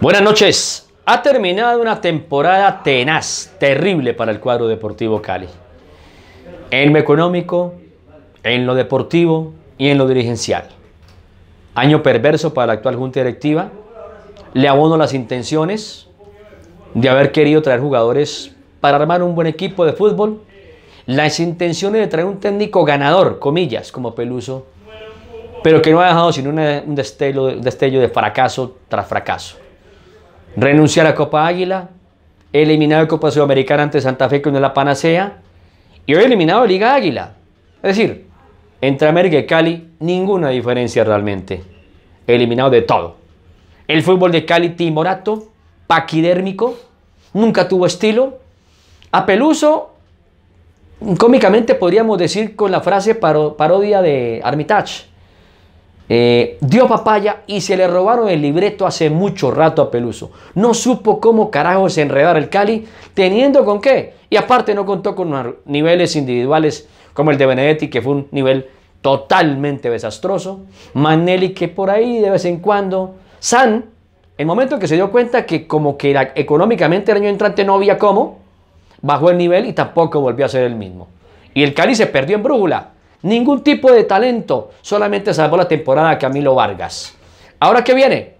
Buenas noches. Ha terminado una temporada tenaz, terrible para el cuadro deportivo Cali. En lo económico, en lo deportivo y en lo dirigencial. Año perverso para la actual junta directiva. Le abono las intenciones de haber querido traer jugadores para armar un buen equipo de fútbol. Las intenciones de traer un técnico ganador, comillas, como Peluso, pero que no ha dejado sino un destello de fracaso tras fracaso. Renunciar a Copa Águila, eliminado de Copa Sudamericana ante Santa Fe, que no es la panacea, y hoy eliminado de Liga Águila. Es decir, entre América y Cali, ninguna diferencia realmente. Eliminado de todo. El fútbol de Cali, timorato, paquidérmico, nunca tuvo estilo. Peluso, cómicamente podríamos decir con la frase parodia de Armitage eh, dio papaya y se le robaron el libreto hace mucho rato a Peluso. No supo cómo carajos enredar el Cali, teniendo con qué. Y aparte no contó con niveles individuales como el de Benedetti, que fue un nivel totalmente desastroso. Manelli, que por ahí de vez en cuando. San, el momento que se dio cuenta que como que económicamente el año entrante no había cómo, bajó el nivel y tampoco volvió a ser el mismo. Y el Cali se perdió en brújula. Ningún tipo de talento. Solamente salvo la temporada a Camilo Vargas. Ahora que viene,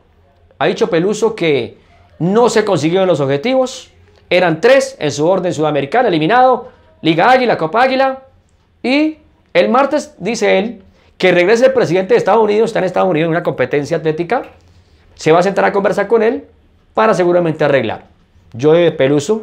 ha dicho Peluso que no se consiguieron los objetivos. Eran tres en su orden sudamericana, eliminado. Liga Águila, Copa Águila. Y el martes, dice él, que regrese el presidente de Estados Unidos, está en Estados Unidos en una competencia atlética. Se va a sentar a conversar con él para seguramente arreglar. Yo de Peluso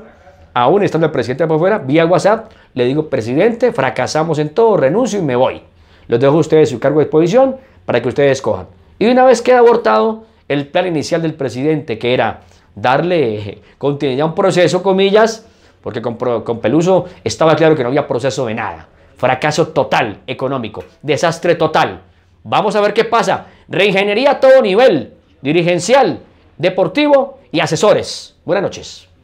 aún estando el presidente por fuera, vía WhatsApp, le digo, presidente, fracasamos en todo, renuncio y me voy. Los dejo a ustedes su cargo de exposición para que ustedes escojan. Y una vez queda abortado el plan inicial del presidente, que era darle eh, continuidad a un proceso, comillas, porque con, con Peluso estaba claro que no había proceso de nada. Fracaso total económico, desastre total. Vamos a ver qué pasa. Reingeniería a todo nivel, dirigencial, deportivo y asesores. Buenas noches.